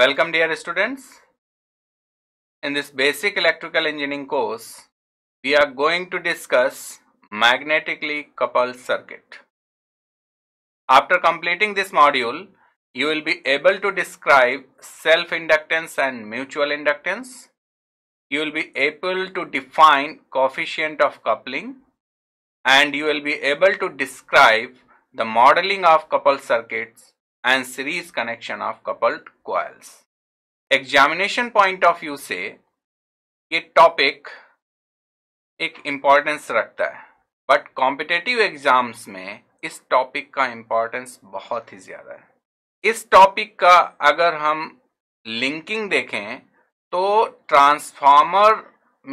Welcome dear students. In this basic electrical engineering course, we are going to discuss magnetically coupled circuit. After completing this module, you will be able to describe self-inductance and mutual inductance. You will be able to define coefficient of coupling and you will be able to describe the modeling of coupled circuits and series connection of coupled coils examination point of view से ये topic एक importance रखता है but competitive exams में इस topic का importance बहुत ही ज़्यादा है इस टॉपिक का अगर हम लिंकिंग देखें तो ट्रांसफार्मर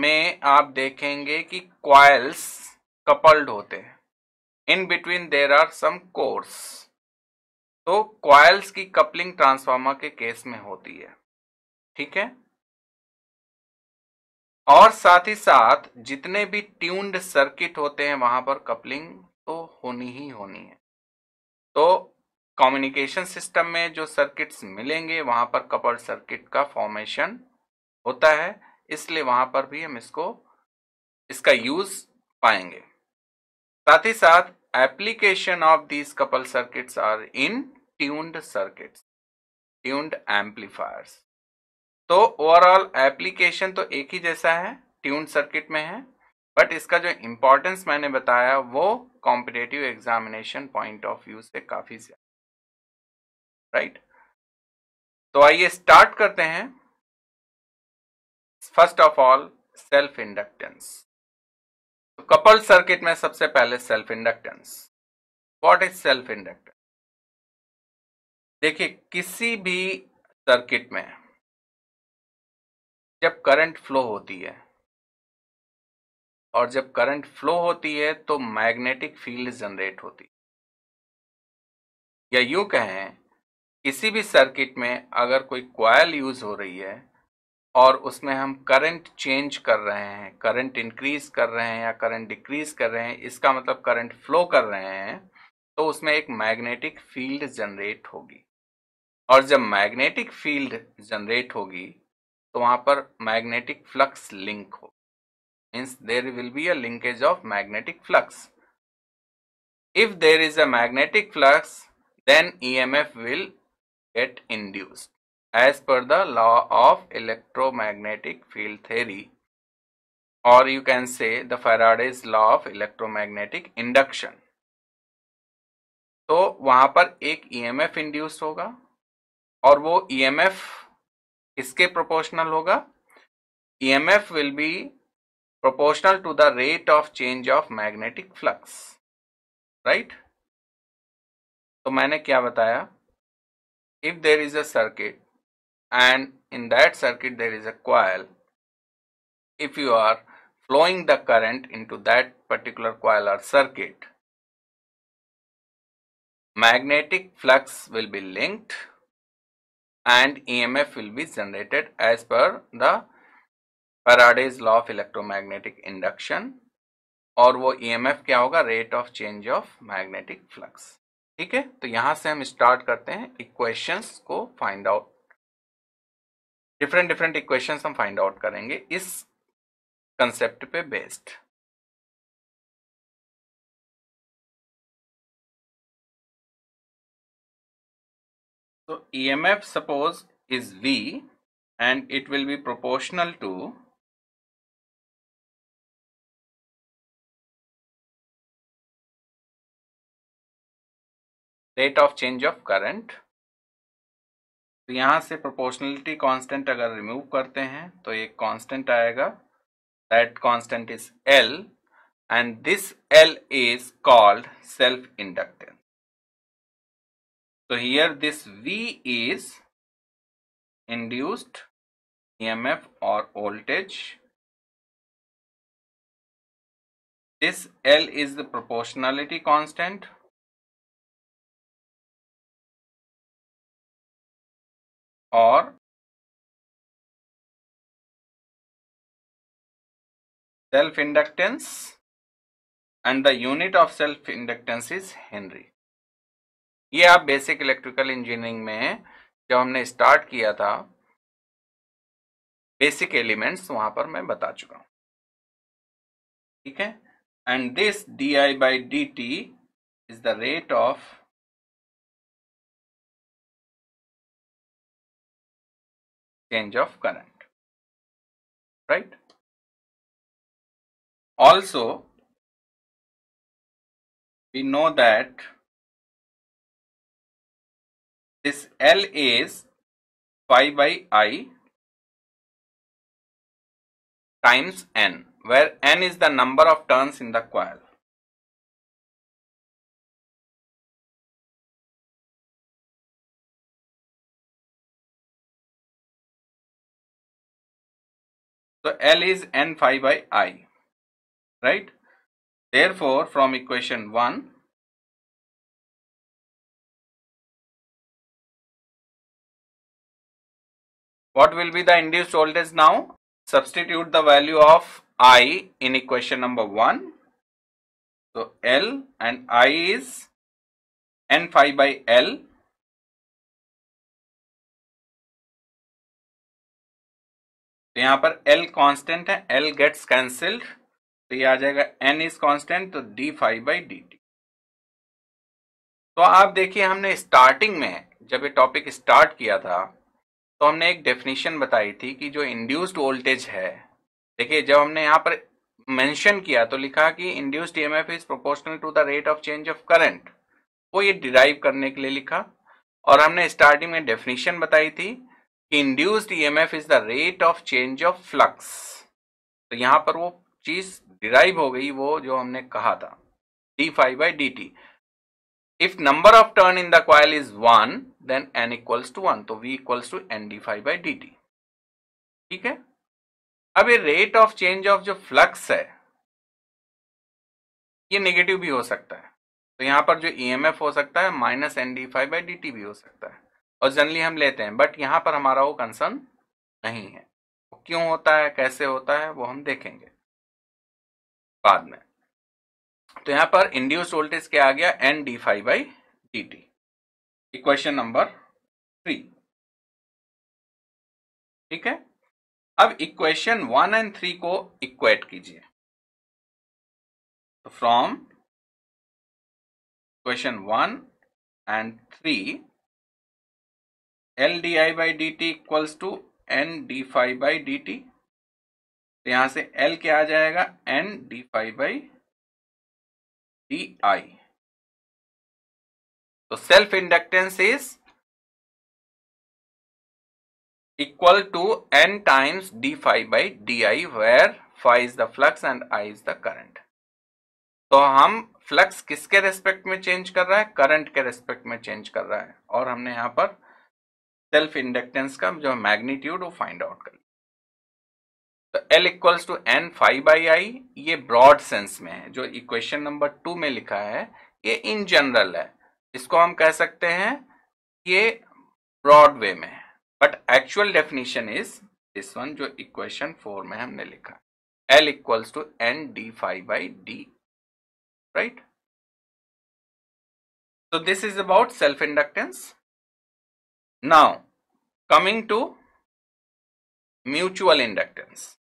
में आप देखेंगे कि क्वाइल्स कपल्ड होते हैं in between there are some cores तो क्वाइल्स की कपलिंग ट्रांसफार्मर के केस में होती है ठीक है और साथ ही साथ जितने भी ट्यून्ड सर्किट होते हैं वहां पर कपलिंग तो होनी ही होनी है तो कम्युनिकेशन सिस्टम में जो सर्किट्स मिलेंगे वहां पर कपल सर्किट का फॉर्मेशन होता है इसलिए वहां पर भी हम इसको इसका यूज पाएंगे साथ ही साथ application of these couple circuits are in tuned circuits tuned amplifiers तो ओवरऑल एप्लीकेशन तो एक ही जैसा है ट्यून्ड सर्किट में है बट इसका जो इम्पोर्टेंस मैंने बताया वो competitive examination point of view से काफ़ी ज़्यादा राइट तो आइए स्टार्ट करते हैं first of all self inductance couple circuit में सबसे पहले self inductance what is self inductance देखिए किसी भी सर्किट में जब करंट फ्लो होती है और जब करंट फ्लो होती है तो मैग्नेटिक फील्ड जनरेट होती है या यूं कहें किसी भी सर्किट में अगर कोई क्वायल यूज हो रही है और उसमें हम करंट चेंज कर रहे हैं करंट इंक्रीज कर रहे हैं या करंट डिक्रीज कर रहे हैं इसका मतलब करंट फ्लो कर रहे हैं तो उसमें एक मैग्नेटिक फील्ड जनरेट होगी और जब मैग्नेटिक फील्ड जनरेट होगी तो वहां पर मैग्नेटिक फ्लक्स लिंक हो means there will be a linkage of magnetic flux if there is a magnetic flux then E M F will get induced as per the law of electromagnetic field theory और you can say the Faraday's law of electromagnetic induction तो वहां पर एक ई M F induce होगा और वो EMF इसके proportional होगा EMF will be proportional to the rate of change of magnetic flux right तो मैंने क्या बताया if there is a circuit and in that circuit there is a coil if you are flowing the current into that particular coil or circuit magnetic flux will be linked and EMF will be generated as per the Faraday's law of electromagnetic induction और वो EMF क्या होगा rate of change of magnetic flux ठीक है तो यहां से हम स्टार्ट करते हैं इक्वेशंस को find out different different equations हम फाइंड आउट करेंगे इस कंसेप्ट पे based So EMF suppose is V and it will be proportional to rate of change ऑफ current तो यहां से प्रोपोर्शनलिटी कांस्टेंट अगर रिमूव करते हैं तो एक कांस्टेंट आएगा that constant is L and this L is called self inductance So here this V is induced EMF or voltage. This L is the proportionality constant. Or self inductance and the unit of self inductance is Henry. ये आप basic electrical engineering में जब हमने start किया था basic elements वहां पर मैं बता चुका हूं ठीक है and this d I by D t is the rate of change of current right also we know that this L is pi by i times n where n is the number of turns in the coil. So L is n phi by i, right? Therefore, from equation 1, what will be the induced voltage now substitute the value of i in equation number 1 so l and i is n phi by l तो यहां पर L constant है L gets cancelled तो ये आ जाएगा N is constant तो d phi by D T तो आप देखिए हमने स्टार्टिंग में जब ये टॉपिक स्टार्ट किया था तो हमने एक डेफिनेशन बताई थी कि जो इंड्यूस्ड वोल्टेज है देखिए जब हमने यहाँ पर मेंशन किया तो लिखा कि induced EMF is proportional to the rate of change of current वो ये डिराइव करने के लिए लिखा और हमने स्टार्टिंग में डेफिनेशन बताई थी कि induced EMF is the rate of change of flux तो यहाँ पर वो चीज डिराइव हो गई वो जो हमने कहा था d phi by D t if number of turn in the coil is one then N equals to one तो V equals to N d phi by D t ठीक है अब ये रेट ऑफ चेंज ऑफ जो flux है ये negative भी हो सकता है तो यहां पर जो ई e हो सकता है minus N d phi by d भी हो सकता है और जनरली हम लेते हैं बट यहां पर हमारा वो कंसर्न नहीं है तो क्यों होता है कैसे होता है वो हम देखेंगे बाद में तो यहां पर इंड्यूस वोल्टेज क्या आ गया N d phi by D T equation number three ठीक है अब इक्वेशन वन एंड थ्री को इक्वेट कीजिए तो from equation one and three L d I by D t equals to N d phi by D t यहां से L क्या आ जाएगा N d phi by d I तो self inductance is to N times d phi by d I where phi is the flux and I is the current तो हम flux किसके respect में चेंज कर रहा है करंट के respect में चेंज कर रहा है और हमने यहां पर सेल्फ इंडक्टेंस का जो मैग्नीट्यूड वो फाइंड आउट कर लिया तो L equals to N phi by I ये ब्रॉड सेंस में है जो इक्वेशन नंबर टू में लिखा है ये इन जनरल है इसको हम कह सकते हैं ये ब्रॉड वे में है but actual definition is this one जो इक्वेशन फोर में हमने लिखा L equals to N d phi by d right so this is about self inductance now coming to mutual inductance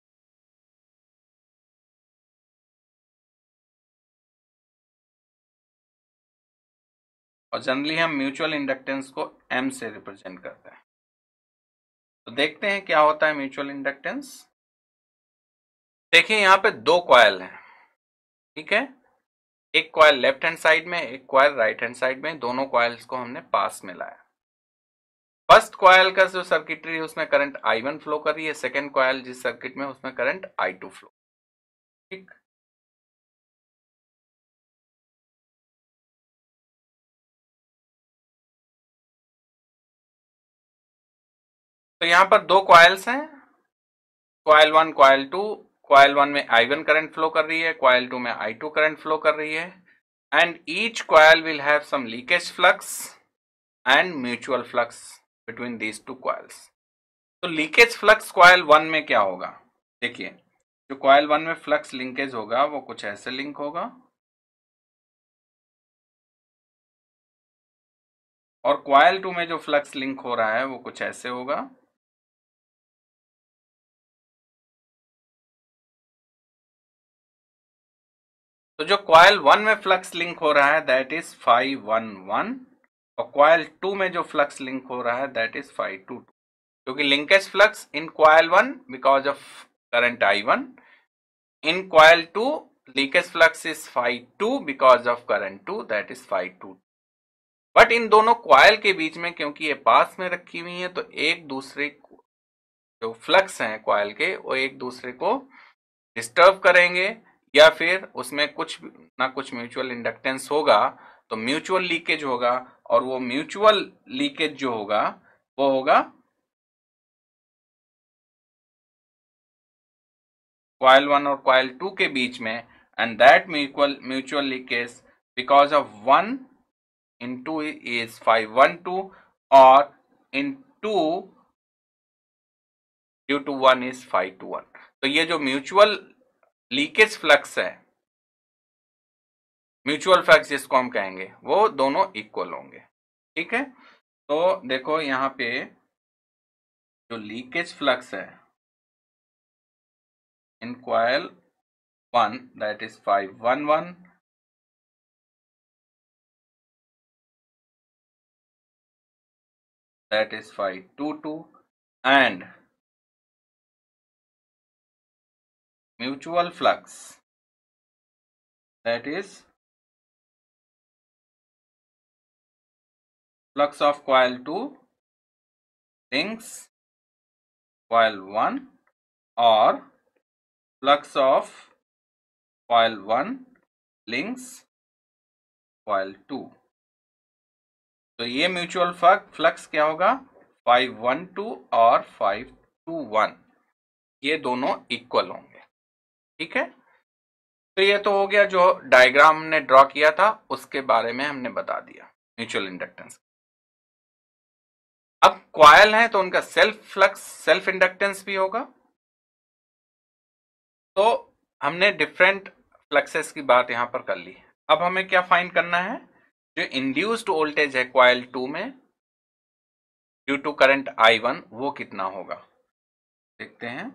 और जनरली हम mutual inductance को M से represent करते हैं तो देखते हैं क्या होता है म्यूचुअल इंडक्टेंस देखिए यहां पे दो क्वायल हैं ठीक है एक क्वायल लेफ्ट हैंड साइड में एक क्वायल राइट हैंड साइड में दोनों क्वाइल को हमने पास में लाया फर्स्ट क्वायल का जो सर्किटरी है उसमें करंट आई वन फ्लो कर रही है सेकेंड क्वायल जिस सर्किट में उसमें करंट आई टू फ्लो ठीक तो यहाँ पर दो क्वाइल्स हैं coil one coil two coil one में आई वन करंट फ्लो कर रही है क्वाइल टू में आई टू करंट फ्लो कर रही है and each coil will have some leakage flux and mutual flux between these two coils तो लीकेज फ्लक्स क्वाइल वन में क्या होगा देखिए जो क्वाइल वन में फ्लक्स लिंकेज होगा वो कुछ ऐसे लिंक होगा और क्वाइल टू में जो फ्लक्स लिंक हो रहा है वो कुछ ऐसे होगा तो जो क्वाइल वन में फ्लक्स लिंक हो रहा है that is phi one one और क्वाइल टू में जो फ्लक्स लिंक हो रहा है that is phi two two क्योंकि linkage flux in coil one because of current I one in coil two linkage flux is phi two because of current two that is phi two but इन दोनों coil के बीच में क्योंकि ये पास में रखी हुई है तो एक दूसरे जो फ्लक्स हैं क्वाइल के वो एक दूसरे को डिस्टर्ब करेंगे या फिर उसमें कुछ ना कुछ म्यूचुअल इंडक्टेंस होगा तो म्यूचुअल लीकेज होगा और वो म्यूचुअल लीकेज जो होगा वो होगा क्वाइल वन और क्वाइल टू के बीच में and that mutual mutual leakage because of one in two is phi one two और in two due to one is phi two one तो ये जो म्यूचुअल लीकेज फ्लक्स है म्यूचुअल फ्लक्स जिसको हम कहेंगे वो दोनों इक्वल होंगे ठीक है तो देखो यहां पे जो लीकेज फ्लक्स है in coil one that is phi one one that is phi two two and mutual flux that is flux of coil 2 links coil 1 or flux of coil 1 links coil 2 तो ये mutual flux क्या होगा 512 और 521 ये दोनों equal होंगे ठीक है तो ये तो हो गया जो डायग्राम ने ड्रॉ किया था उसके बारे में हमने बता दिया म्यूचुअल इंडक्टेंस अब क्वायल है तो उनका सेल्फ फ्लक्स सेल्फ इंडक्टेंस भी होगा तो हमने डिफरेंट फ्लक्सेस की बात यहां पर कर ली अब हमें क्या फाइंड करना है जो इंड्यूस्ड वोल्टेज है क्वाइल टू में due to current I one वो कितना होगा देखते हैं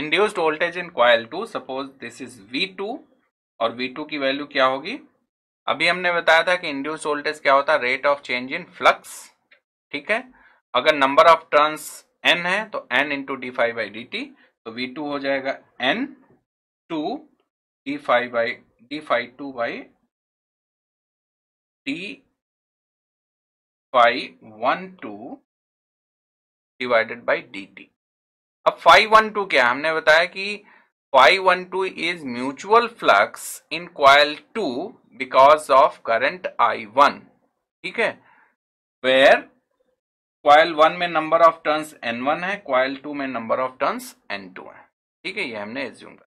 induced voltage in coil two suppose this is V two और वी टू की वैल्यू क्या होगी अभी हमने बताया था कि इंड्यूस्ड वोल्टेज क्या होता है rate of change in flux ठीक है अगर नंबर ऑफ टर्न्स एन है तो N into d phi by D T तो वी टू हो जाएगा N two d phi by d phi two by d phi one two divided by D T अब phi one two क्या हमने बताया कि phi one two is mutual flux in coil two because of current I one ठीक है where coil one में number of turns N one है coil two में number of turns N two है ठीक है ये हमने एज्यूम कर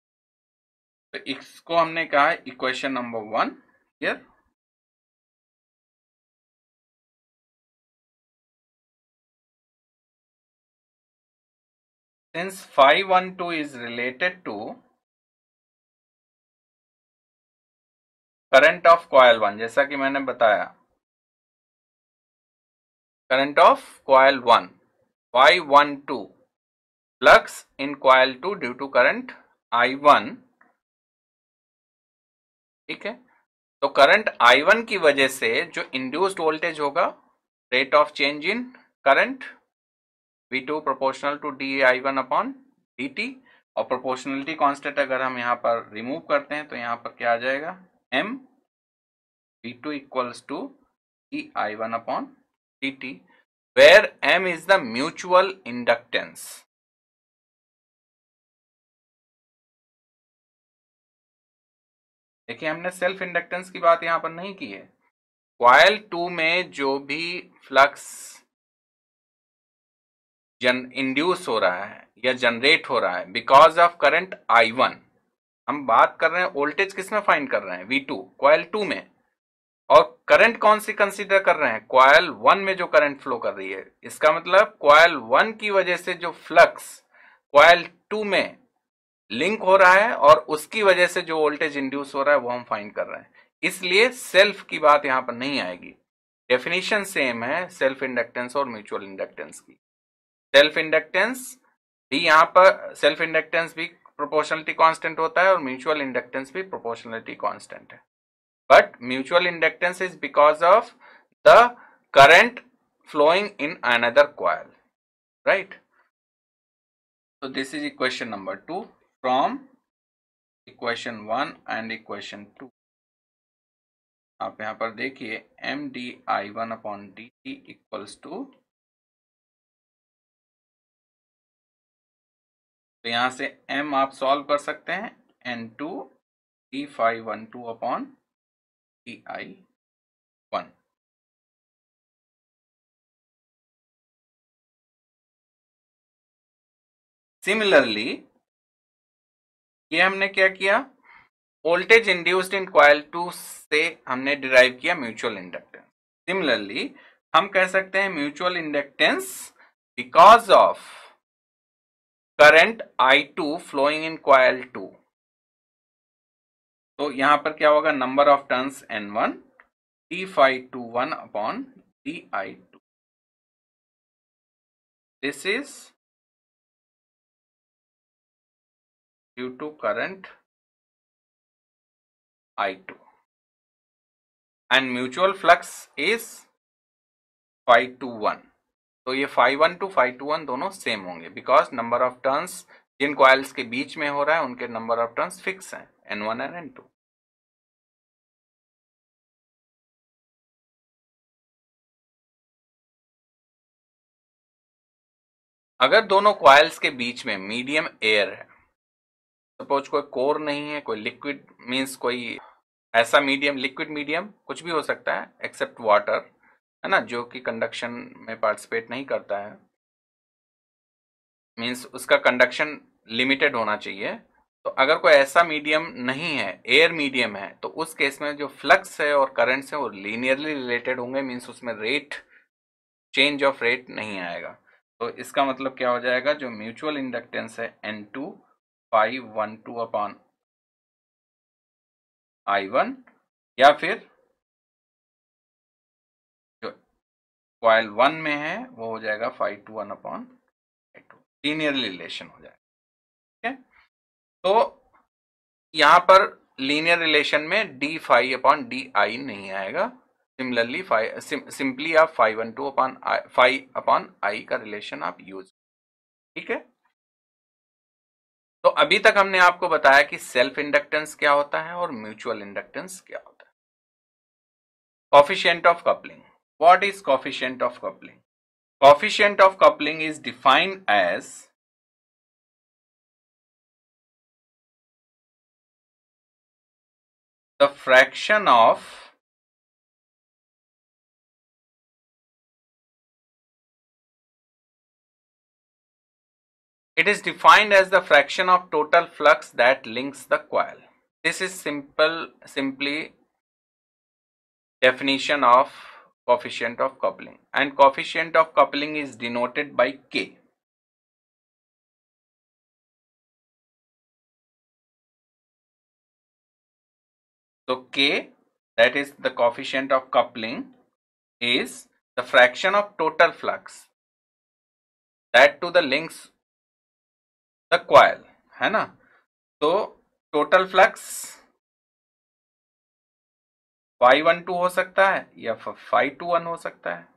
तो इसको हमने कहा equation number one here Since phi 1 2 is related to current of coil one जैसा कि मैंने बताया current of coil one phi one two plus in coil two due to current I one ठीक है तो करंट आई वन की वजह से जो इंड्यूस्ड वोल्टेज होगा rate of change in current v2 proportional to di1 upon dt और proportionality constant अगर हम यहाँ पर रिमूव करते हैं तो यहाँ पर क्या आ जाएगा M v2 two equals to d I one upon d t where M is the mutual inductance देखिए हमने सेल्फ इंडक्टेंस की बात यहां पर नहीं की है क्वाइल टू में जो भी फ्लक्स जन इंड्यूस हो रहा है या जनरेट हो रहा है because of current I one हम बात कर रहे हैं वोल्टेज किस में फाइंड कर रहे हैं वी टू क्वाइल टू में और करंट कौन सी कंसीडर कर रहे हैं क्वाइल वन में जो करंट फ्लो कर रही है इसका मतलब क्वाइल वन की वजह से जो फ्लक्स क्वाइल टू में लिंक हो रहा है और उसकी वजह से जो वोल्टेज इंड्यूस हो रहा है वो हम फाइंड कर रहे हैं इसलिए सेल्फ की बात यहां पर नहीं आएगी डेफिनेशन सेम है सेल्फ इंडक्टेंस और म्यूचुअल इंडक्टेंस की सेल्फ इंडक्टेंस भी यहाँ पर सेल्फ इंडक्टेंस भी प्रोपोर्शनलिटी कांस्टेंट होता है और म्यूचुअल इंडक्टेंस भी प्रोपोर्शनलिटी कांस्टेंट है but mutual inductance is because of the current flowing in another coil right so this is equation number two from equation one and equation two आप यहां पर देखिए M D I one upon d t equals to तो यहाँ से m आप solve कर सकते हैं N two d phi one two upon d I one similarly ये हमने क्या किया voltage induced in coil two से हमने डिराइव किया म्यूचुअल इंडक्टेंस सिमिलरली हम कह सकते हैं mutual inductance because of current I2 flowing in coil two तो यहां पर क्या होगा number of turns N1 one d phi two one upon D I two this is due to current I2 and mutual flux is phi to 1 तो ये phi one two phi two one दोनों same होंगे because number of turns जिन coils के बीच में हो रहा है उनके नंबर ऑफ टर्न्स फिक्स हैं N one and N two अगर दोनों क्वाइल्स के बीच में मीडियम एयर है सपोज कोई कोर नहीं है कोई लिक्विड मींस कोई ऐसा मीडियम लिक्विड मीडियम कुछ भी हो सकता है एक्सेप्ट वाटर है ना जो कि कंडक्शन में पार्टिसिपेट नहीं करता है मींस उसका कंडक्शन लिमिटेड होना चाहिए तो अगर कोई ऐसा मीडियम नहीं है एयर मीडियम है तो उस केस में जो फ्लक्स है और करंट्स है वो लीनियरली रिलेटेड होंगे मीन्स उसमें रेट चेंज ऑफ रेट नहीं आएगा तो इसका मतलब क्या हो जाएगा जो म्यूचुअल इंडक्टेंस है N two phi one two upon I one या फिर कॉयल वन में है वो हो जाएगा phi two one upon two linearly relation हो जाएगा ठीक है तो यहाँ पर लीनियर रिलेशन में D phi upon D I नहीं आएगा सिमिलरली सिंपली आप five one two upon phi upon I का रिलेशन आप यूज ठीक है तो अभी तक हमने आपको बताया कि सेल्फ इंडक्टेंस क्या होता है और म्यूचुअल इंडक्टेंस क्या होता है coefficient of coupling What is coefficient of coupling? Coefficient of coupling is defined as the fraction of It is defined as the fraction of total flux that links the coil. This is simple, simply definition of coefficient of coupling and coefficient of coupling is denoted by K. So K that is the coefficient of coupling is the fraction of total flux that to the links the coil है ना So total flux. Phi one two हो सकता है या phi two one हो सकता है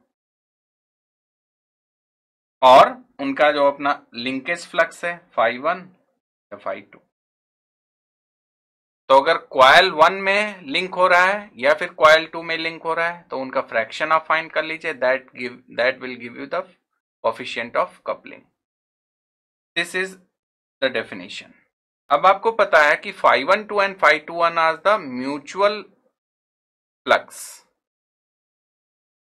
और उनका जो अपना लिंकेज फ्लक्स है फाइव वन या फाइव टू तो अगर क्वाइल वन में लिंक हो रहा है या फिर क्वाइल टू में लिंक हो रहा है तो उनका फ्रैक्शन आप फाइंड कर लीजिए that give that will give you the of coupling this is the definition अब आपको पता है कि phi one two and phi two one as the mutual flux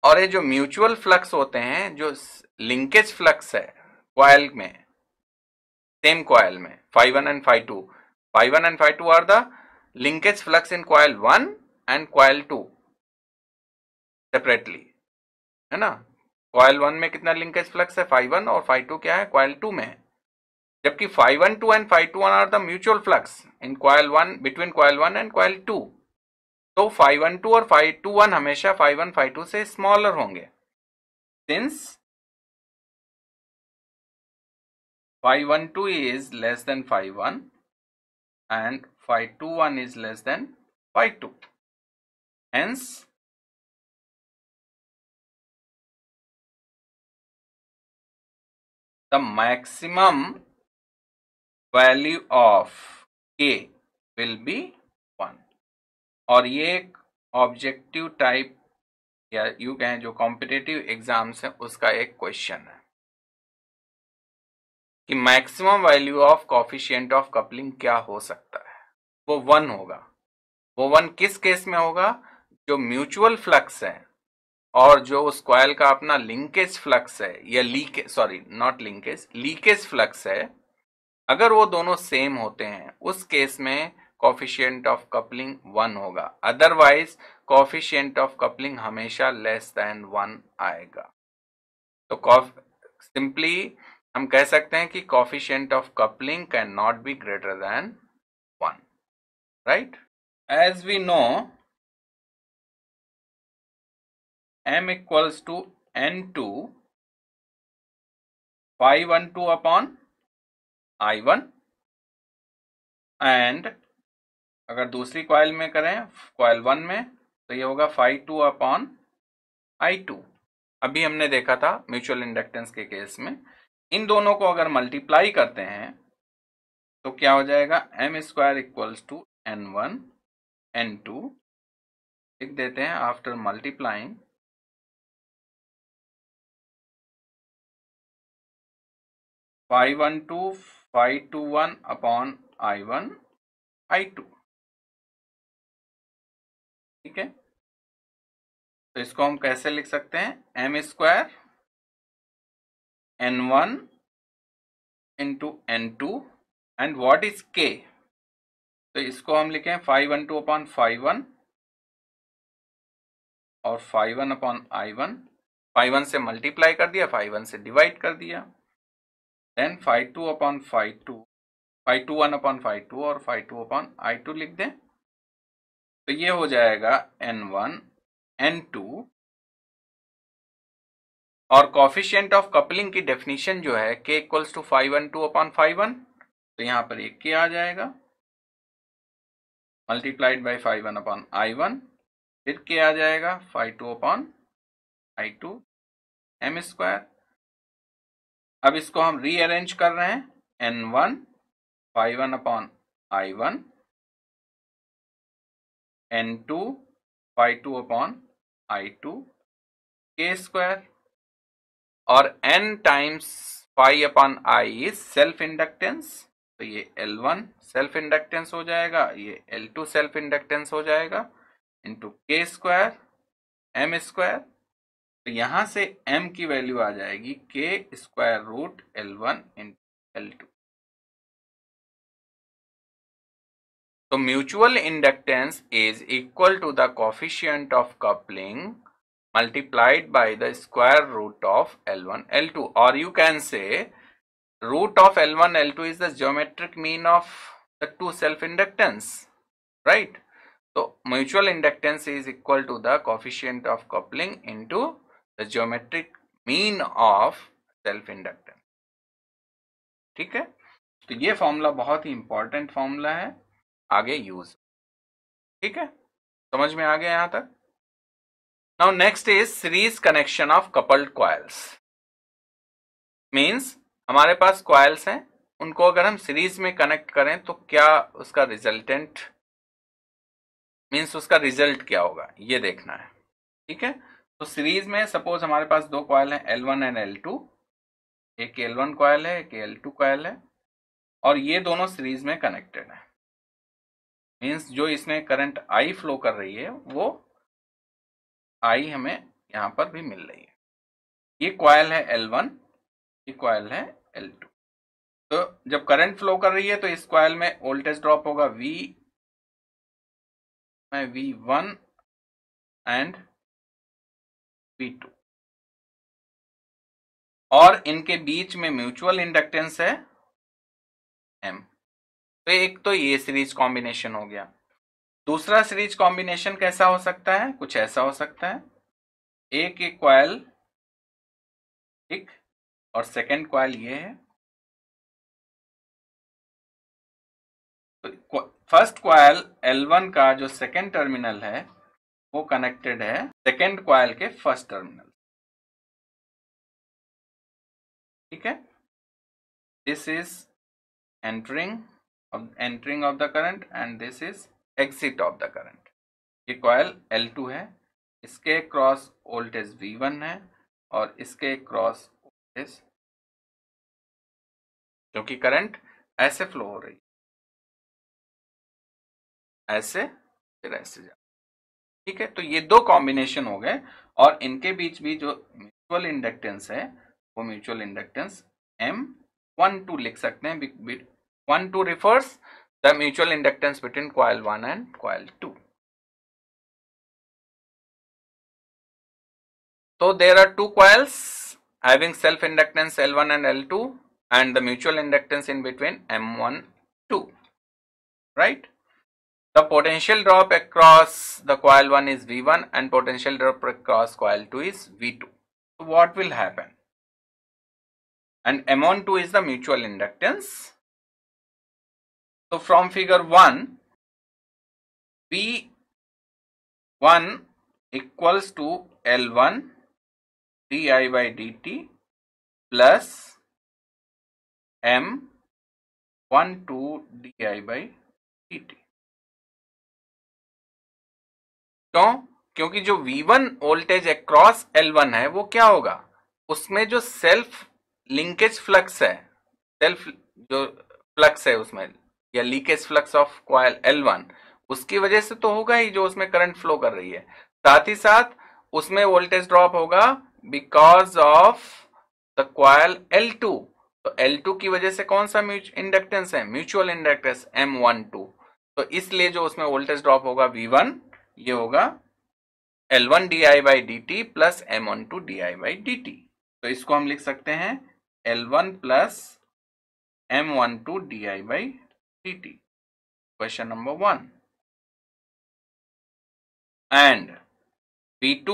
और ये जो म्यूचुअल फ्लक्स होते हैं जो लिंकेज फ्लक्स है क्वाइल में सेम क्वाइल में phi one and phi two phi one and phi two are the linkage flux in coil one and coil two separately है ना क्वाइल वन में कितना लिंकेज फ्लक्स है फाइव वन और phi two क्या है coil two में जबकि phi one two and phi two one are the mutual flux in coil one between coil one and coil two तो फाइव वन टू और phi two one हमेशा phi one phi two से smaller होंगे since phi one two is less than phi one and phi two one is less than phi two hence the maximum value of k will be और ये एक objective type या you कहें जो competitive exams है उसका एक question है कि maximum value of coefficient of coupling क्या हो सकता है वो वन होगा वो वन किस केस में होगा जो म्यूचुअल फ्लक्स है और जो उस क्वाइल का अपना लिंकेज फ्लक्स है या leakage sorry not linkage leakage flux है अगर वो दोनों सेम होते हैं उस केस में कॉफिशियंट ऑफ कपलिंग वन होगा अदरवाइज कॉफिशियंट ऑफ कपलिंग हमेशा लेस देन वन आएगा तो सिंपली हम कह सकते हैं कि coefficient of coupling can not be greater than one right as we know m equals to n2 one two upon I one and अगर दूसरी क्वाइल में करें क्वाइल वन में तो ये होगा phi two upon I two अभी हमने देखा था म्यूचुअल इंडक्टेंस के केस में इन दोनों को अगर मल्टीप्लाई करते हैं तो क्या हो जाएगा M square equals to N one N two लिख देते हैं after multiplying phi one two phi two one upon I one I two ठीक है तो इसको हम कैसे लिख सकते हैं M square N one into N two and what is K तो इसको हम लिखे phi one two upon phi one और phi one upon I one phi one से मल्टीप्लाई कर दिया फाइव वन से डिवाइड कर दिया then phi two upon phi two phi two one upon phi two और phi two upon I two लिख दें तो ये हो जाएगा एन वन एन टू और कॉफिशियंट ऑफ कपलिंग की डेफिनेशन जो है K equals to phi one two upon phi one तो यहां पर एक के आ जाएगा multiplied by five one upon I one फिर के आ जाएगा phi two upon I two M square अब इसको हम रीअरेंज कर रहे हैं N one phi one upon I one N two by two upon I two K square और N times phi upon I is self inductance तो ये L one self inductance हो जाएगा ये एल टू सेल्फ इंडक्टेंस हो जाएगा into K square M square तो यहां से एम की वैल्यू आ जाएगी K square root L L1 into L two तो mutual inductance is equal to the coefficient of coupling multiplied by the square root of L one L two और you can say root of L one L two is the geometric mean of the two self inductance right तो mutual inductance is equal to the coefficient of coupling into the geometric mean of self inductance ठीक है तो ये formula बहुत ही important formula है आगे use ठीक है समझ में आ गया यहां तक now next is series connection of coupled coils means हमारे पास क्वाइल्स हैं उनको अगर हम सीरीज में कनेक्ट करें तो क्या उसका रिजल्टेंट मीन्स उसका रिजल्ट क्या होगा ये देखना है ठीक है तो सीरीज में सपोज हमारे पास दो क्वाइल है L one and L two एक एल वन कॉयल है एक एल टू कॉयल है और ये दोनों सीरीज में कनेक्टेड है मीन्स जो इसमें करंट आई फ्लो कर रही है वो आई हमें यहां पर भी मिल रही है ये क्वाइल है एल वन ये क्वाइल है एल टू तो जब करंट फ्लो कर रही है तो इस क्वाइल में वोल्टेज ड्रॉप होगा V V one and V two और इनके बीच में म्यूचुअल इंडक्टेंस है तो एक तो ये सीरीज कॉम्बिनेशन हो गया दूसरा सीरीज कॉम्बिनेशन कैसा हो सकता है कुछ ऐसा हो सकता है एक एक क्वाइल एक और सेकंड क्वाइल ये है फर्स्ट क्वाइल L1 का जो सेकंड टर्मिनल है वो कनेक्टेड है सेकंड क्वाइल के फर्स्ट टर्मिनल ठीक है this is entering of entering of the current and this is exit of the current ये कॉयल L2 है इसके क्रॉस वोल्टेज V1 है और इसके क्रॉस वोल्टेज क्योंकि करंट ऐसे फ्लो हो रही ऐसे फिर ऐसे जा ठीक है तो ये दो कॉम्बिनेशन हो गए और इनके बीच भी जो म्यूचुअल इंडक्टेंस है वो mutual inductance M one two लिख सकते हैं 1 2 refers the mutual inductance between coil 1 and coil 2 so there are two coils having self inductance l1 and l2 and the mutual inductance in between m1 2 right the potential drop across the coil 1 is v1 and potential drop across coil 2 is v2 so what will happen and m1 2 is the mutual inductance So from figure 1, P1 equals to L1 di by dt plus M 1 2 di by dt. तो क्योंकि जो V1 voltage across L1 है वो क्या होगा उसमें जो self linkage flux है सेल्फ जो फ्लक्स है उसमें या leakage flux of coil L उसकी वजह से तो होगा ही जो उसमें करंट फ्लो कर रही है साथ ही साथ उसमें वोल्टेज ड्रॉप होगा because of the coil L two तो एल टू की वजह से कौन सा इंडक्टेंस है mutual inductance M one two तो इसलिए जो उसमें वोल्टेज ड्रॉप होगा वी वन ये होगा L one D I by D T plus M one two D I by D T तो इसको हम लिख सकते हैं L one plus M one two D I by dt. Question number 1. And P2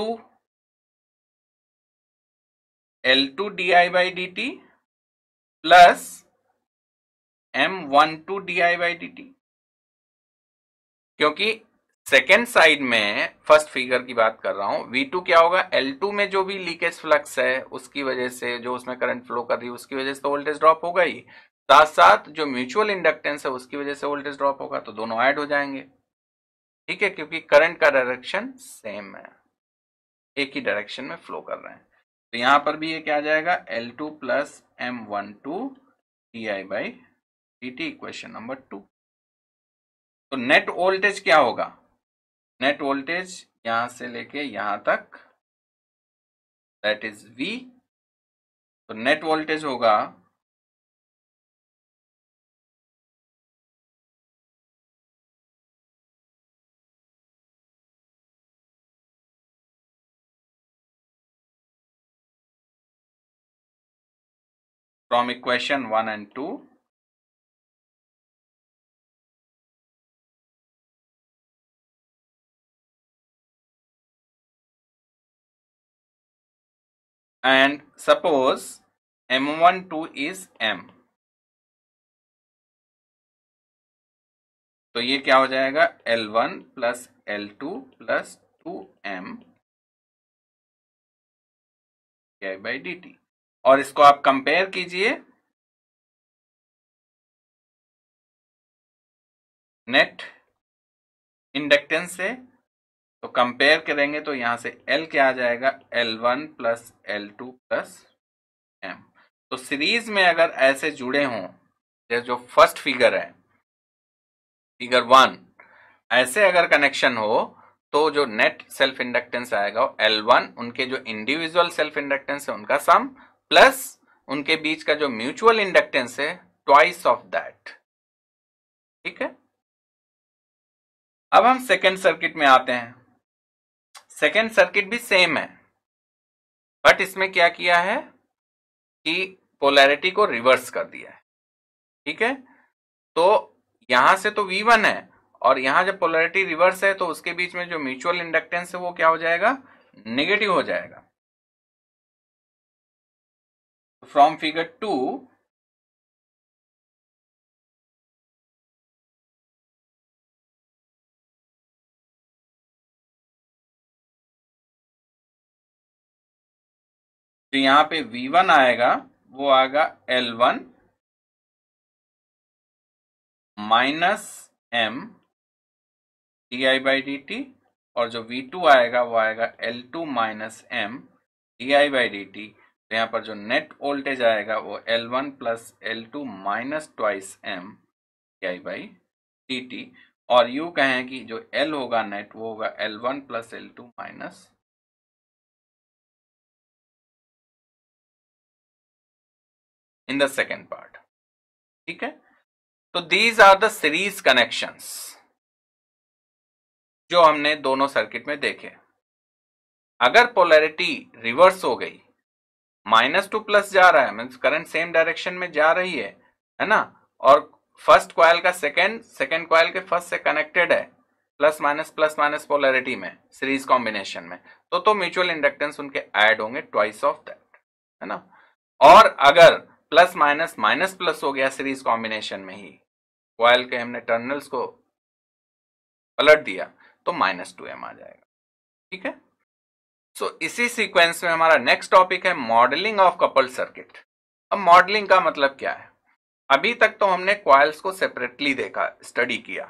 L2 di by dt plus M12 di by dt क्योंकि second side में first figure की बात कर रहा हूं V2 क्या होगा L2 में जो भी लीकेज फ्लक्स है उसकी वजह से जो उसमें करंट फ्लो कर रही है उसकी वजह से तो वोल्टेज ड्रॉप होगा ही साथ साथ जो म्यूचुअल इंडक्टेंस है उसकी वजह से वोल्टेज ड्रॉप होगा तो दोनों ऐड हो जाएंगे ठीक है क्योंकि करंट का डायरेक्शन सेम है एक ही डायरेक्शन में फ्लो कर रहे हैं तो यहां पर भी ये क्या आ जाएगा L2 two plus M one two T I by D T equation number two तो नेट वोल्टेज क्या होगा नेट वोल्टेज यहां से लेके यहां तक दैट इज V तो नेट वोल्टेज होगा from equation 1 and 2. And suppose M12 is M. तो ये क्या हो जाएगा L1 plus L2 plus 2m by DT. और इसको आप कंपेयर कीजिए नेट इंडक्टेंस से तो कंपेयर करेंगे तो यहां से एल क्या आ जाएगा L one plus L two plus M तो सीरीज में अगर ऐसे जुड़े हों जो फर्स्ट फिगर है फिगर वन ऐसे अगर कनेक्शन हो तो जो नेट सेल्फ इंडक्टेंस आएगा एल वन उनके जो इंडिविजुअल सेल्फ इंडक्टेंस है उनका सम प्लस उनके बीच का जो म्यूचुअल इंडक्टेंस है ट्वाइस ऑफ दैट ठीक है अब हम सेकेंड सर्किट में आते हैं सेकेंड सर्किट भी सेम है बट इसमें क्या किया है कि पोलैरिटी को रिवर्स कर दिया है ठीक है तो यहां से तो V1 है और यहां जब पोलैरिटी रिवर्स है तो उसके बीच में जो म्यूचुअल इंडक्टेंस है वो क्या हो जाएगा नेगेटिव हो जाएगा from figure 2 तो यहां पे V1 आएगा वो आएगा L1 minus M D I by D T और जो V2 आएगा वो आएगा L2 two minus M D I by D T तो यहाँ पर जो नेट वोल्टेज आएगा वो L1 one plus L two minus twice M I by T T और यू कहें कि जो L होगा नेट वो होगा L1 one plus L two minus in the second part ठीक है तो these are the series connections जो हमने दोनों सर्किट में देखे अगर पोलैरिटी रिवर्स हो गई माइनस टू प्लस जा रहा है मीन्स करंट सेम डायरेक्शन में जा रही है है ना और फर्स्ट क्वाइल का सेकेंड सेकेंड क्वाइल के फर्स्ट से कनेक्टेड है plus minus plus minus polarity में सीरीज कॉम्बिनेशन में तो तो म्यूचुअल इंडक्टेंस उनके ऐड होंगे ट्वाइस ऑफ दैट है ना और अगर प्लस माइनस माइनस प्लस हो गया सीरीज कॉम्बिनेशन में ही क्वाइल के हमने टर्मिनल्स को पलट दिया तो माइनस टू एम आ जाएगा ठीक है सो so, इसी सीक्वेंस में हमारा नेक्स्ट टॉपिक है मॉडलिंग ऑफ कपल सर्किट अब मॉडलिंग का मतलब क्या है अभी तक तो हमने क्वाइल्स को सेपरेटली देखा स्टडी किया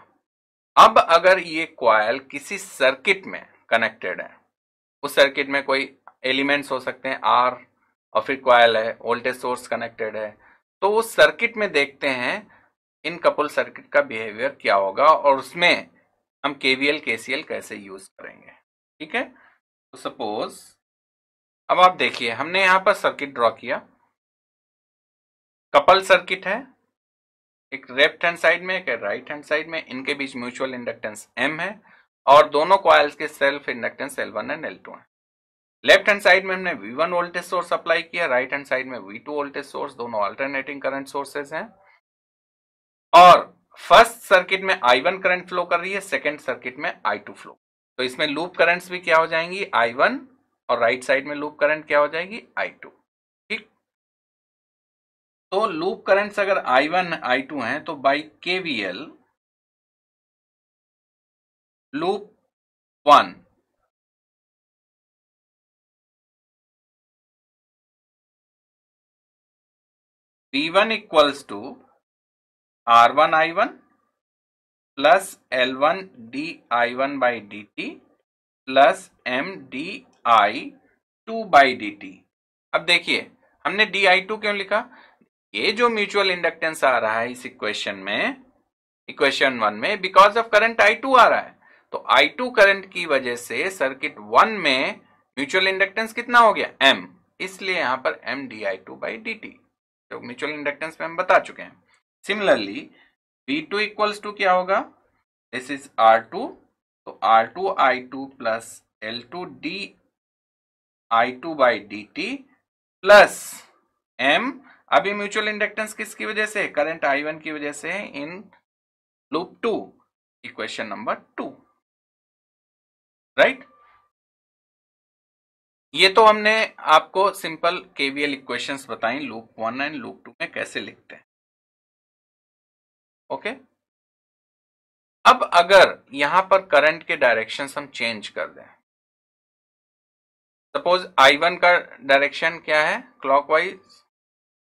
अब अगर ये क्वाइल किसी सर्किट में कनेक्टेड है उस सर्किट में कोई एलिमेंट्स हो सकते हैं आर और फिर क्वाइल है वोल्टेज सोर्स कनेक्टेड है तो वो सर्किट में देखते हैं इन कपल सर्किट का बिहेवियर क्या होगा और उसमें हम के केसीएल एल कैसे यूज करेंगे ठीक है तो सपोज अब आप देखिए हमने यहां पर सर्किट ड्रॉ किया कपल सर्किट है एक लेफ्ट हैंड साइड में एक राइट हैंड साइड में इनके बीच म्यूचुअल इंडक्टेंस एम है और दोनों क्वाइल्स के self inductance L one and L two है लेफ्ट हैंड साइड में हमने V1 वोल्टेज सोर्स अप्लाई किया राइट हैंड साइड में V2 वोल्टेज सोर्स दोनों अल्टरनेटिंग करंट सोर्सेज हैं और फर्स्ट सर्किट में I1 करंट फ्लो कर रही है सेकंड सर्किट में I2 फ्लो तो इसमें लूप करंट्स भी क्या हो जाएंगी आई वन और राइट साइड में लूप करंट क्या हो जाएगी आई टू ठीक तो लूप करंट्स अगर आई वन आई टू है तो by K V L loop one V1 R one R1 I1 plus L one D I one by D T plus M D I two by D T अब देखिए हमने D I to क्यों लिखा ये जो mutual inductance आ रहा है इस इक्वेशन में इक्वेशन वन में because of current I two आ रहा है तो आई टू करंट की वजह से सर्किट वन में म्यूचुअल इंडक्टेंस कितना हो गया एम इसलिए यहां पर M D I two by D T तो म्यूचुअल इंडक्टेंस में हम बता चुके हैं similarly B two equals to क्या होगा दिस इज आर टू तो R two I two plus L two D I two by D T plus M अभी म्यूचुअल इंडक्टेंस किसकी वजह से करंट आई वन की वजह से in loop two equation number two right ये तो हमने आपको सिंपल केवीएल इक्वेशंस बताई loop one and loop two में कैसे लिखते हैं ओके अब अगर यहां पर करंट के डायरेक्शन हम चेंज कर दें सपोज I1 का डायरेक्शन क्या है क्लॉकवाइज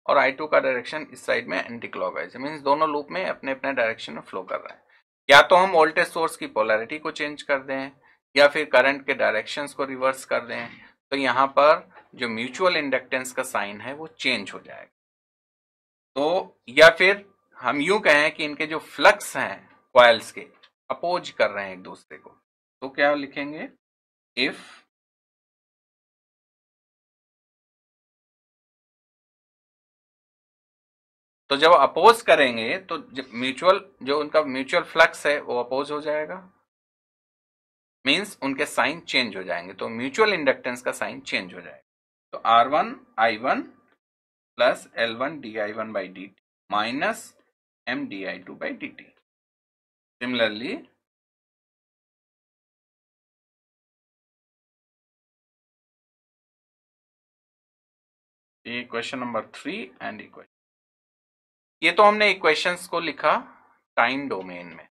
और I2 का डायरेक्शन इस साइड में एंटी क्लॉकवाइज मींस दोनों लूप में अपने अपने डायरेक्शन में फ्लो कर रहा है या तो हम वोल्टेज सोर्स की पोलैरिटी को चेंज कर दें या फिर करंट के डायरेक्शंस को रिवर्स कर दें तो यहां पर जो म्यूचुअल इंडक्टेंस का साइन है वो चेंज हो जाएगा तो या फिर हम यूं कहें कि इनके जो फ्लक्स हैं क्वाइल्स के अपोज कर रहे हैं एक दूसरे को तो क्या लिखेंगे इफ तो जब अपोज करेंगे तो म्यूचुअल जो उनका म्यूचुअल फ्लक्स है वो अपोज हो जाएगा मींस उनके साइन चेंज हो जाएंगे तो म्यूचुअल इंडक्टेंस का साइन चेंज हो जाएगा तो R one I one plus L one D I one by d minus m di2 by dt. Similarly, ये question number three and equation ये तो हमने इक्वेशंस को लिखा टाइम डोमेन में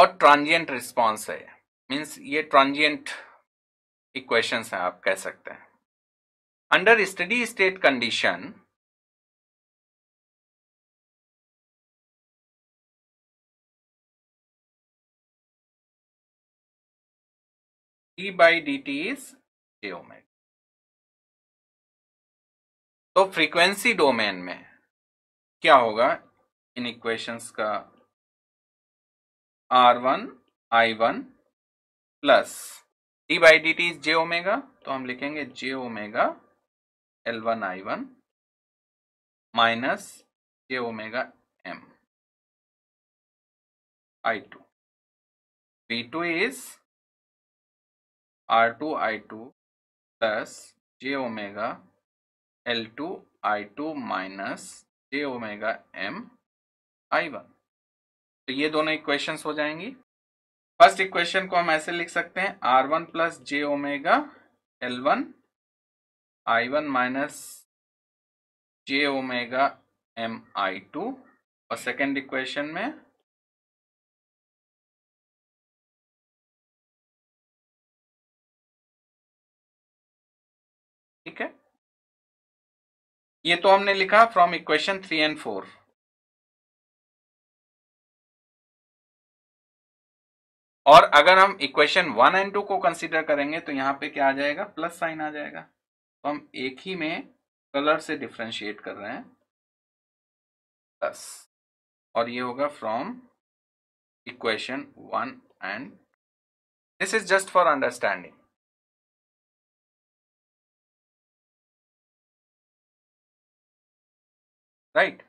और ट्रांजिएंट रिस्पांस है मींस ये ट्रांजिएंट इक्वेशंस हैं आप कह सकते हैं under steady state condition d by dt is j omega तो फ्रीक्वेंसी डोमेन में क्या होगा इन इक्वेशंस का R one I one plus d by D t is j omega तो हम लिखेंगे j omega L one I one minus j omega M I two B two is R two I two plus j omega L two I two minus j omega M I one तो ये दोनों equation हो जाएंगी first equation को हम ऐसे लिख सकते हैं R one plus j omega L one I one minus j omega M I two और सेकेंड इक्वेशन में ठीक है ये तो हमने लिखा from equation three and four और अगर हम इक्वेशन वन एंड टू को कंसीडर करेंगे तो यहां पे क्या आ जाएगा प्लस साइन आ जाएगा तो हम एक ही में कलर से डिफ्रेंशिएट कर रहे हैं प्लस और ये होगा from equation one and this is just for understanding right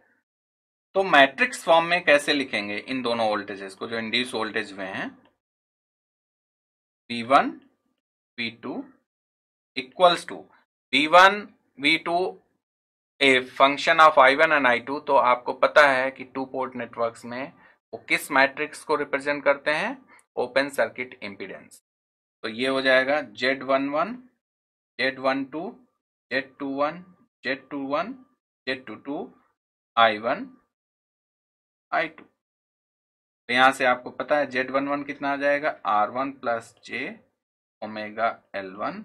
तो मैट्रिक्स फॉर्म में कैसे लिखेंगे इन दोनों वोल्टेजेस को जो इंड्यूस वोल्टेज हुए हैं V one V two equals to V one V two a function of I one and I two तो आपको पता है कि टू पोर्ट नेटवर्क्स में वो किस मैट्रिक्स को रिप्रेजेंट करते हैं ओपन सर्किट इम्पीडेंस तो ये हो जाएगा Z one one Z one two Z two one Z two one Z two two I one I two तो यहां से आपको पता है जेड वन वन कितना आ जाएगा R one plus j omega L one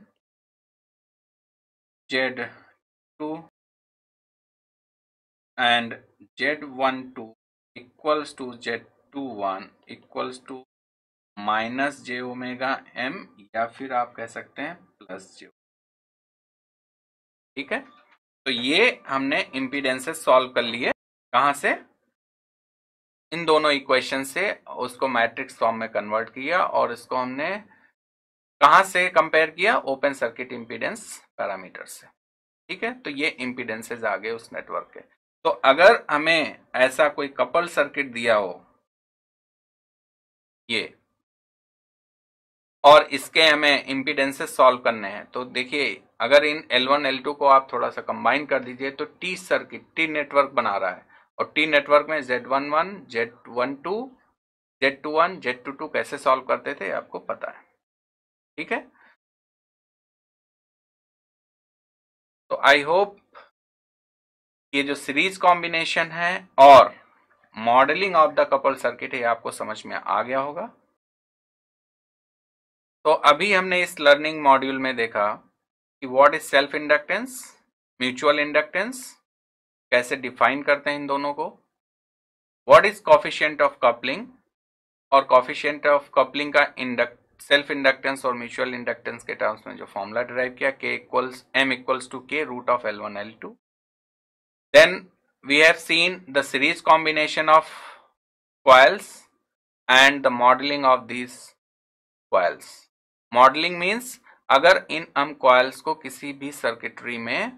Z two and Z one two equals to Z two one equals to minus j omega M या फिर आप कह सकते हैं प्लस जे ठीक है तो ये हमने इम्पीडेंसेस सॉल्व कर लिए कहा से इन दोनों इक्वेशन से उसको मैट्रिक्स फॉर्म में कन्वर्ट किया और इसको हमने कहा से कंपेयर किया ओपन सर्किट इम्पीडेंस पैरामीटर से ठीक है तो ये इम्पीडेंसेज आ गए उस नेटवर्क के तो अगर हमें ऐसा कोई कपल सर्किट दिया हो ये और इसके हमें इम्पीडेंसेस सॉल्व करने हैं तो देखिए अगर इन L1 L2 को आप थोड़ा सा कंबाइन कर दीजिए तो टी सर्किट टी नेटवर्क बना रहा है और टी नेटवर्क में Z11, Z12, Z21, Z22 कैसे सॉल्व करते थे आपको पता है ठीक है तो आई होप ये जो सीरीज कॉम्बिनेशन है और modelling of the couple circuit है आपको समझ में आ गया होगा तो अभी हमने इस लर्निंग मॉड्यूल में देखा what is self inductance mutual inductance कैसे डिफाइन करते हैं इन दोनों को what is coefficient of coupling और कॉफिशियंट ऑफ कपलिंग का इंडक्ट सेल्फ इंडक्टेंस और म्यूचुअल इंडक्टेंस के टर्म्स में जो फॉर्मूला डिराइव किया K equals M equals to K root of L one L two then we have seen the series combination of coils and the modelling of these coils modelling means अगर इन अम coils को किसी भी circuitry में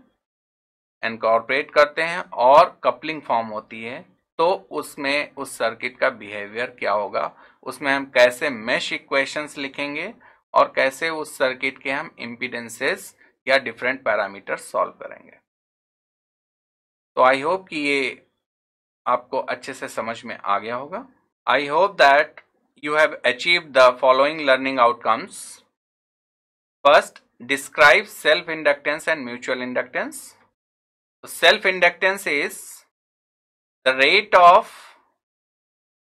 incorporate करते हैं और coupling form होती है तो उसमें उस सर्किट का बिहेवियर क्या होगा उसमें हम कैसे मैश इक्वेशंस लिखेंगे और कैसे उस सर्किट के हम इम्पीडेंसेस या डिफरेंट पैरामीटर सॉल्व करेंगे तो आई होप कि ये आपको अच्छे से समझ में आ गया होगा I hope that you have achieve the following learning outcomes First, describe self-inductance and mutual inductance. Self-inductance is the rate of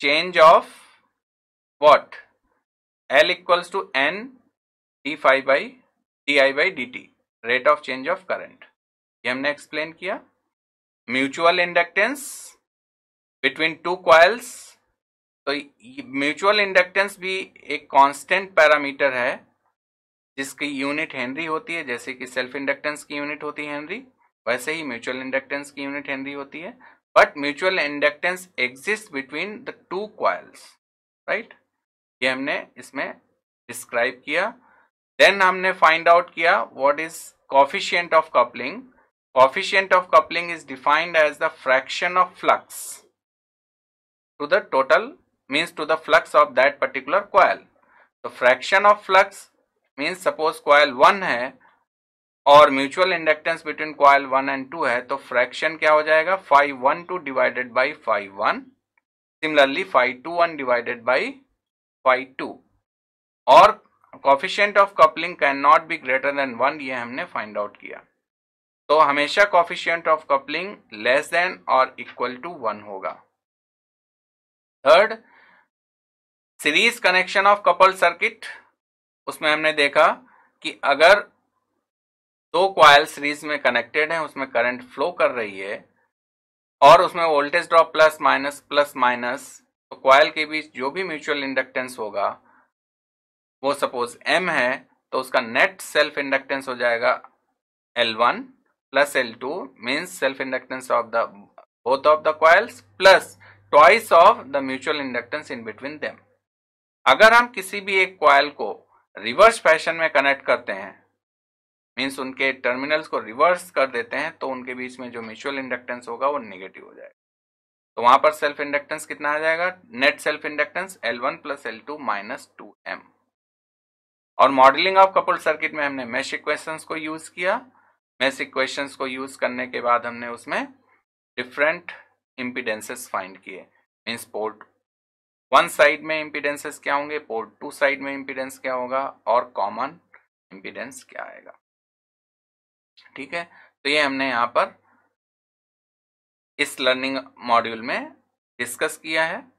change of what? L equals to N d phi by di by dt. Rate of change of current. ये हमने explain Mutual inductance between two coils. So mutual inductance inductance भी a constant parameter. जिसकी unit henry होती है जैसे कि self inductance की unit होती है हेनरी वैसे ही म्यूचुअल इंडक्टेंस की यूनिट हेनरी होती है but mutual inductance exist between the two coils right ये हमने इसमें डिस्क्राइब किया देन हमने फाइंड आउट किया what is coefficient of coupling coefficient of coupling is defined as the fraction of flux to the total means to the flux of that particular coil तो fraction of flux means suppose coil one है और mutual inductance between coil one and two है तो fraction क्या हो जाएगा five one two divided by five one similarly five two one divided by five two और coefficient of coupling can not be greater than one ये हमने find out किया तो हमेशा coefficient of coupling less than और equal to one होगा third series connection of couple circuit उसमें हमने देखा कि अगर दो क्वाइल सीरीज में कनेक्टेड हैं उसमें करंट फ्लो कर रही है और उसमें voltage drop plus minus plus minus तो क्वाइल के बीच जो भी म्यूचुअल इंडक्टेंस होगा वो सपोज एम है तो उसका नेट सेल्फ इंडक्टेंस हो जाएगा L one plus L two means self inductance of the both of the coils plus twice of the mutual inductance in between them अगर हम किसी भी एक क्वाइल को रिवर्स फैशन में कनेक्ट करते हैं मीन्स उनके टर्मिनल्स को रिवर्स कर देते हैं तो उनके बीच में जो म्यूचुअल इंडक्टेंस होगा वो निगेटिव हो जाएगा तो वहां पर सेल्फ इंडक्टेंस कितना आ जाएगा net self inductance L one plus L two minus two M और मॉडलिंग ऑफ कपल सर्किट में हमने मैश इक्वेशन को यूज किया मैश इक्वेशन को यूज करने के बाद हमने उसमें डिफरेंट इंपिडेंसेस फाइंड किए मीन्स पोर्ट वन साइड में इंपीडेंसेस क्या होंगे पोर्ट टू साइड में इम्पीडेंस क्या होगा और कॉमन इंपीडेंस क्या आएगा ठीक है तो ये हमने यहाँ पर इस लर्निंग मॉड्यूल में डिस्कस किया है